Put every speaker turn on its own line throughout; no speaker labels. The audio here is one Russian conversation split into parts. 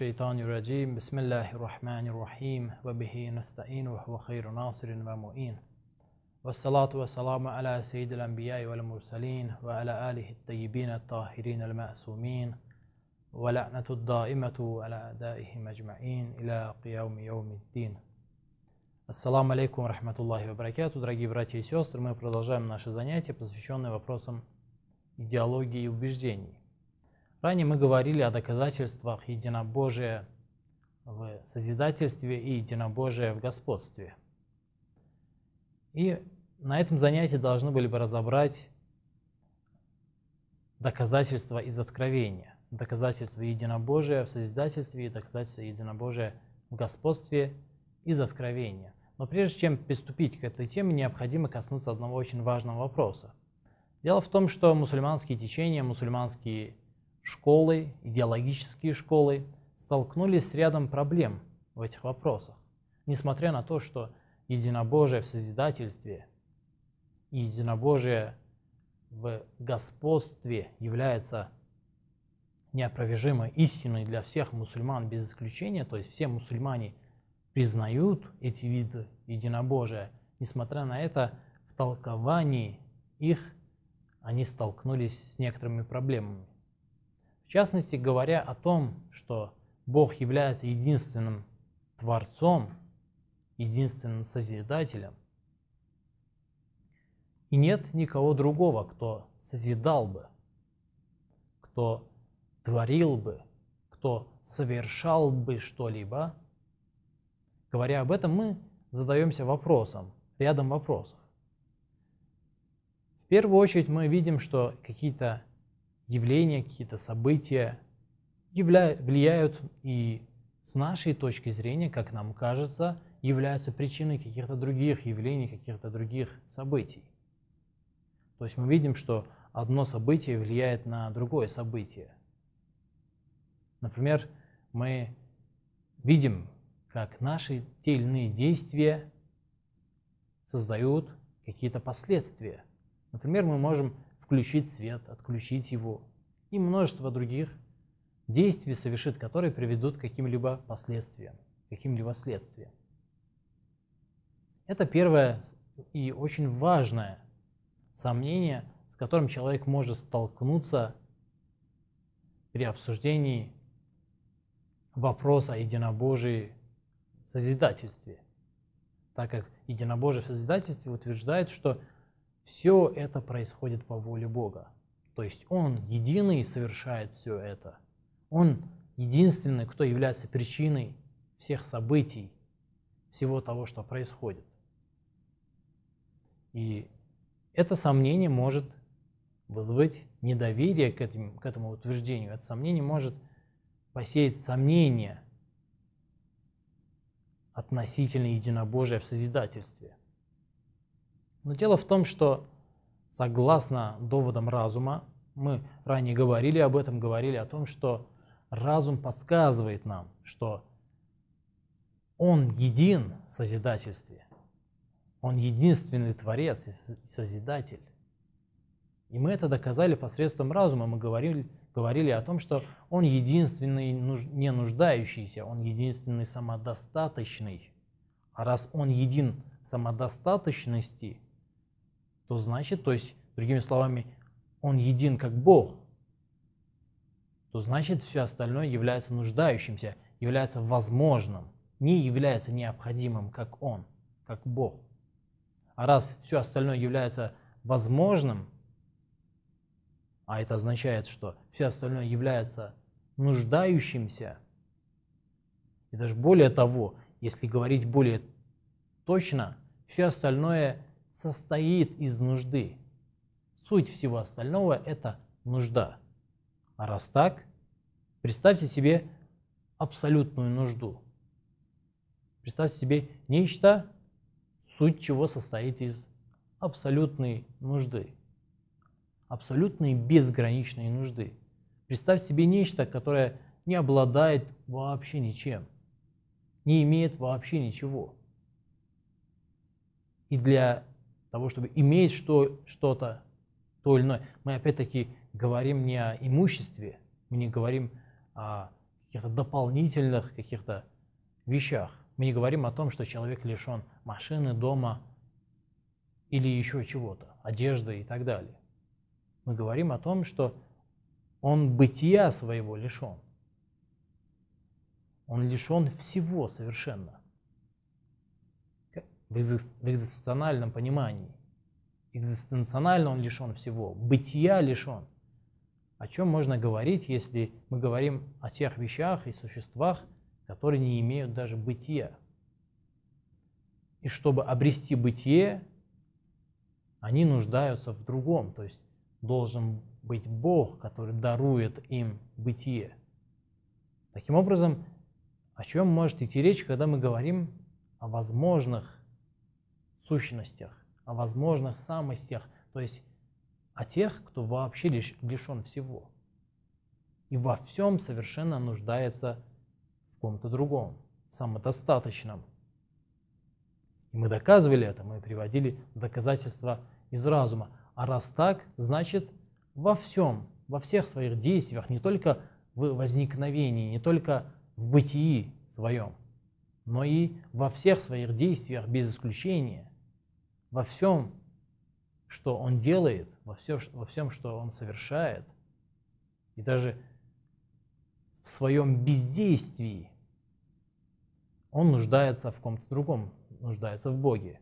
الشيطان الرجيم بسم الله الرحمن الرحيم وبه نستعين وهو خير ناصر ومؤين والصلاة والسلام على سيد الأنبياء والمرسلين وعلى آله الطيبين الطاهرين المأسومين ولعنة الدائمة على أعدائهم أجمعين إلى قيام يوم الدين Ассаламу алейкум рахматуллахи вабаракату, дорогие братья и сестры. Мы продолжаем наше занятие, посвященное вопросам идеологии и убеждений. Ранее мы говорили о доказательствах единобожия в созидательстве и единобожия в господстве. И на этом занятии должны были бы разобрать доказательства из Откровения, доказательства единобожия в созидательстве и доказательства единобожия в господстве из Откровения. Но прежде чем приступить к этой теме, необходимо коснуться одного очень важного вопроса. Дело в том, что мусульманские течения, мусульманские школы, идеологические школы столкнулись с рядом проблем в этих вопросах, несмотря на то, что единобожие в созидательстве и единобожие в господстве является неопровержимой истиной для всех мусульман без исключения, то есть все мусульмане признают эти виды единобожия, несмотря на это, в толковании их они столкнулись с некоторыми проблемами. В частности, говоря о том, что Бог является единственным Творцом, единственным Созидателем, и нет никого другого, кто созидал бы, кто творил бы, кто совершал бы что-либо, говоря об этом, мы задаемся вопросом, рядом вопросов. В первую очередь мы видим, что какие-то явления, какие-то события явля... влияют и с нашей точки зрения, как нам кажется, являются причиной каких-то других явлений, каких-то других событий. То есть мы видим, что одно событие влияет на другое событие. Например, мы видим, как наши те или иные действия создают какие-то последствия. Например, мы можем включить свет, отключить его и множество других действий совершит, которые приведут к каким-либо последствиям, каким-либо следствиям. Это первое и очень важное сомнение, с которым человек может столкнуться при обсуждении вопроса о единобожии в созидательстве. Так как единобожие в созидательстве утверждает, что все это происходит по воле Бога. То есть Он единый совершает все это. Он единственный, кто является причиной всех событий, всего того, что происходит. И это сомнение может вызвать недоверие к, этим, к этому утверждению. Это сомнение может посеять сомнение относительно единобожия в созидательстве. Но дело в том, что согласно доводам разума, мы ранее говорили об этом, говорили о том, что разум подсказывает нам, что он един в созидательстве. Он единственный творец и созидатель. И мы это доказали посредством разума. Мы говорили, говорили о том, что он единственный не нуждающийся, он единственный самодостаточный. А раз он един самодостаточности – то значит, то есть, другими словами, он един как Бог, то значит все остальное является нуждающимся, является возможным, не является необходимым, как он, как Бог. А раз все остальное является возможным, а это означает, что все остальное является нуждающимся, и даже более того, если говорить более точно, все остальное состоит из нужды. Суть всего остального – это нужда. А раз так, представьте себе абсолютную нужду. Представьте себе нечто, суть чего состоит из абсолютной нужды, абсолютной безграничной нужды. представьте себе нечто, которое не обладает вообще ничем, не имеет вообще ничего. И для того, чтобы иметь что, что-то, то или иное. Мы опять-таки говорим не о имуществе, мы не говорим о каких-то дополнительных каких-то вещах. Мы не говорим о том, что человек лишен машины, дома или еще чего-то, одежды и так далее. Мы говорим о том, что он бытия своего лишен. Он лишен всего совершенно в экзистенциональном понимании. Экзистенционально он лишен всего, бытия лишен. О чем можно говорить, если мы говорим о тех вещах и существах, которые не имеют даже бытия? И чтобы обрести бытие, они нуждаются в другом, то есть должен быть Бог, который дарует им бытие. Таким образом, о чем может идти речь, когда мы говорим о возможных сущностях, о возможных самостях, то есть о тех, кто вообще лишь лишен всего и во всем совершенно нуждается в ком-то другом, самодостаточном. И мы доказывали это, мы приводили доказательства из разума. А раз так, значит во всем, во всех своих действиях, не только в возникновении, не только в бытии своем, но и во всех своих действиях без исключения во всем, что он делает, во, все, во всем, что он совершает, и даже в своем бездействии, он нуждается в ком-то другом, нуждается в Боге.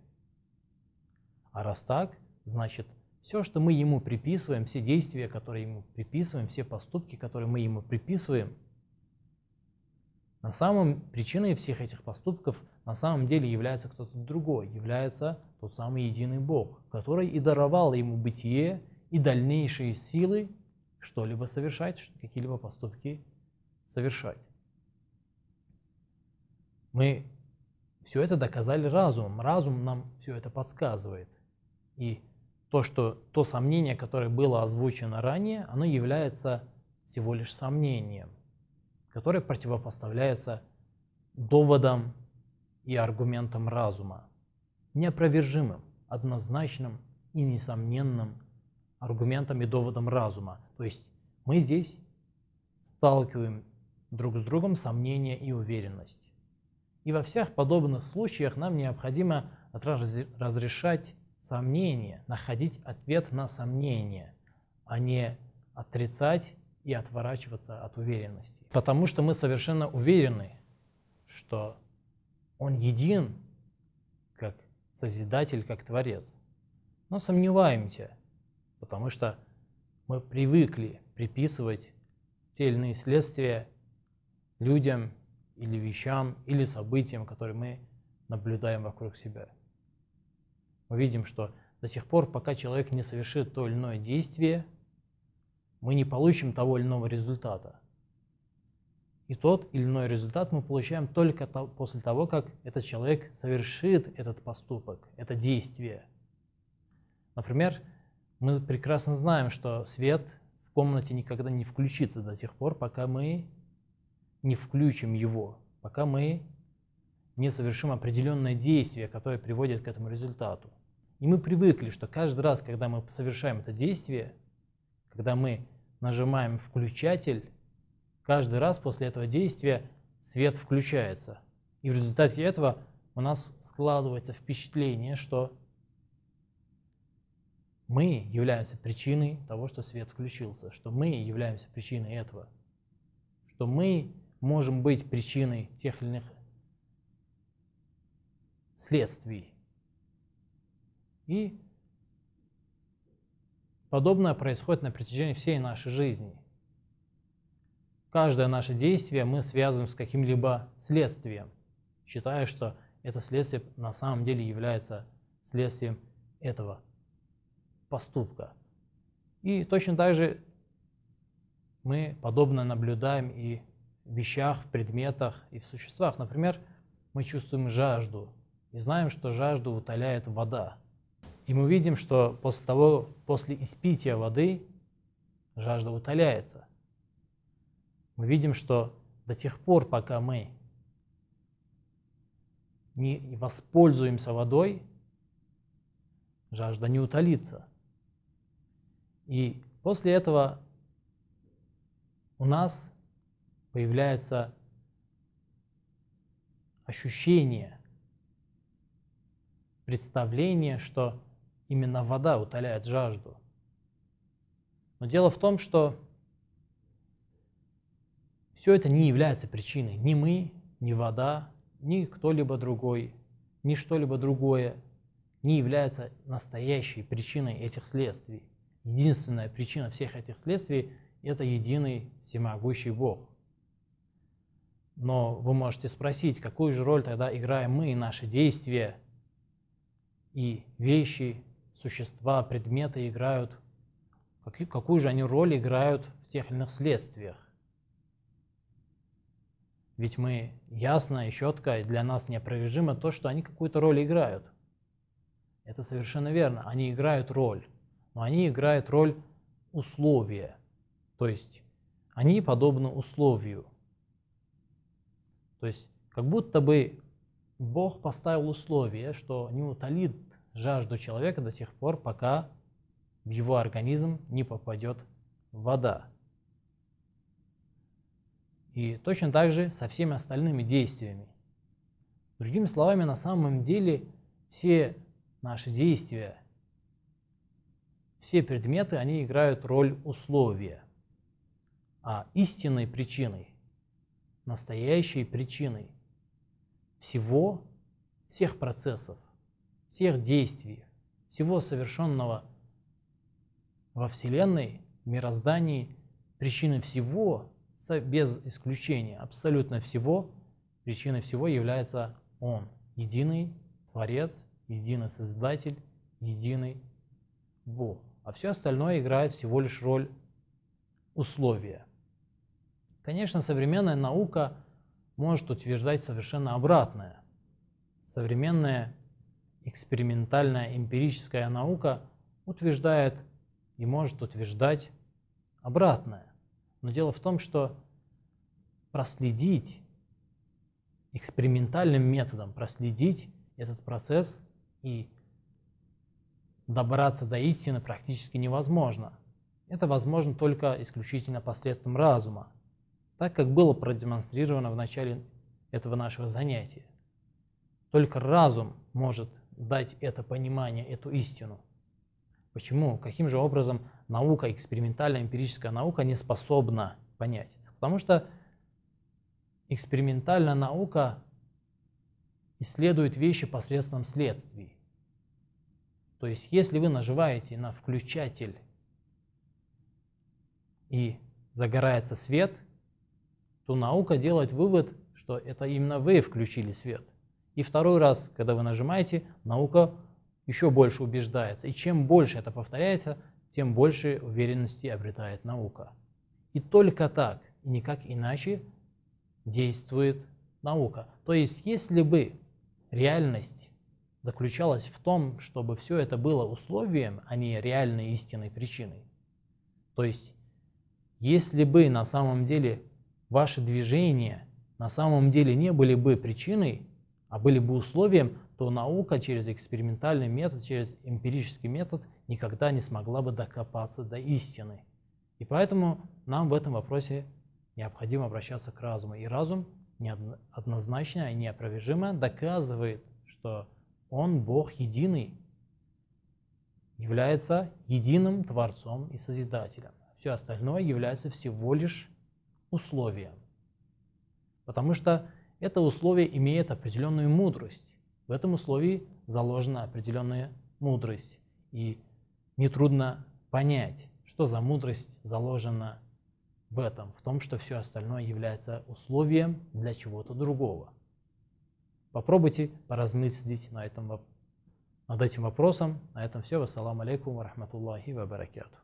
А раз так, значит, все, что мы ему приписываем, все действия, которые ему приписываем, все поступки, которые мы ему приписываем, на самом причиной всех этих поступков на самом деле является кто-то другой, является тот самый единый Бог, который и даровал ему бытие и дальнейшие силы что-либо совершать, какие-либо поступки совершать. Мы все это доказали разумом. Разум нам все это подсказывает. И то, что то сомнение, которое было озвучено ранее, оно является всего лишь сомнением, которое противопоставляется доводам и аргументам разума неопровержимым, однозначным и несомненным аргументом и доводом разума. То есть мы здесь сталкиваем друг с другом сомнения и уверенность. И во всех подобных случаях нам необходимо разрешать сомнения, находить ответ на сомнения, а не отрицать и отворачиваться от уверенности. Потому что мы совершенно уверены, что Он един, Созидатель как Творец. Но сомневаемся, потому что мы привыкли приписывать те или иные следствия людям или вещам, или событиям, которые мы наблюдаем вокруг себя. Мы видим, что до сих пор, пока человек не совершит то или иное действие, мы не получим того или иного результата – и тот или иной результат мы получаем только то, после того, как этот человек совершит этот поступок, это действие. Например, мы прекрасно знаем, что свет в комнате никогда не включится до тех пор, пока мы не включим его, пока мы не совершим определенное действие, которое приводит к этому результату. И мы привыкли, что каждый раз, когда мы совершаем это действие, когда мы нажимаем включатель, каждый раз после этого действия свет включается. И в результате этого у нас складывается впечатление, что мы являемся причиной того, что свет включился, что мы являемся причиной этого, что мы можем быть причиной тех или иных следствий. И подобное происходит на протяжении всей нашей жизни – Каждое наше действие мы связываем с каким-либо следствием, считая, что это следствие на самом деле является следствием этого поступка. И точно так же мы подобно наблюдаем и в вещах, в предметах, и в существах. Например, мы чувствуем жажду и знаем, что жажду утоляет вода. И мы видим, что после того, после испития воды жажда утоляется мы видим, что до тех пор, пока мы не воспользуемся водой, жажда не утолится. И после этого у нас появляется ощущение, представление, что именно вода утоляет жажду. Но дело в том, что все это не является причиной. Ни мы, ни вода, ни кто-либо другой, ни что-либо другое не является настоящей причиной этих следствий. Единственная причина всех этих следствий – это единый всемогущий Бог. Но вы можете спросить, какую же роль тогда играем мы и наши действия, и вещи, существа, предметы играют, какую же они роль играют в тех или иных следствиях. Ведь мы ясно и четко, и для нас неопровержимо то, что они какую-то роль играют. Это совершенно верно. Они играют роль, но они играют роль условия. То есть они подобны условию. То есть как будто бы Бог поставил условие, что не утолит жажду человека до тех пор, пока в его организм не попадет вода. И точно так же со всеми остальными действиями. Другими словами, на самом деле все наши действия, все предметы, они играют роль условия. А истинной причиной, настоящей причиной всего, всех процессов, всех действий, всего совершенного во Вселенной, в мироздании, причиной всего без исключения абсолютно всего, причиной всего является Он, единый Творец, единый Создатель, единый Бог. А все остальное играет всего лишь роль условия. Конечно, современная наука может утверждать совершенно обратное. Современная экспериментальная эмпирическая наука утверждает и может утверждать обратное. Но дело в том, что проследить экспериментальным методом, проследить этот процесс и добраться до истины практически невозможно. Это возможно только исключительно посредством разума, так как было продемонстрировано в начале этого нашего занятия. Только разум может дать это понимание, эту истину. Почему? Каким же образом наука, экспериментальная эмпирическая наука не способна понять? Потому что экспериментальная наука исследует вещи посредством следствий. То есть, если вы нажимаете на включатель и загорается свет, то наука делает вывод, что это именно вы включили свет. И второй раз, когда вы нажимаете, наука еще больше убеждается. И чем больше это повторяется, тем больше уверенности обретает наука. И только так, и никак иначе действует наука. То есть, если бы реальность заключалась в том, чтобы все это было условием, а не реальной истинной причиной, то есть, если бы на самом деле ваши движения на самом деле не были бы причиной, а были бы условием, то наука через экспериментальный метод, через эмпирический метод никогда не смогла бы докопаться до истины. И поэтому нам в этом вопросе необходимо обращаться к разуму. И разум однозначно и неопровержимо доказывает, что он Бог единый, является единым Творцом и Созидателем. Все остальное является всего лишь условием. Потому что это условие имеет определенную мудрость. В этом условии заложена определенная мудрость. И нетрудно понять, что за мудрость заложена в этом, в том, что все остальное является условием для чего-то другого. Попробуйте поразмыслить на этом, над этим вопросом. На этом все. Вассаламу алейкум рахматуллахи ва баракату.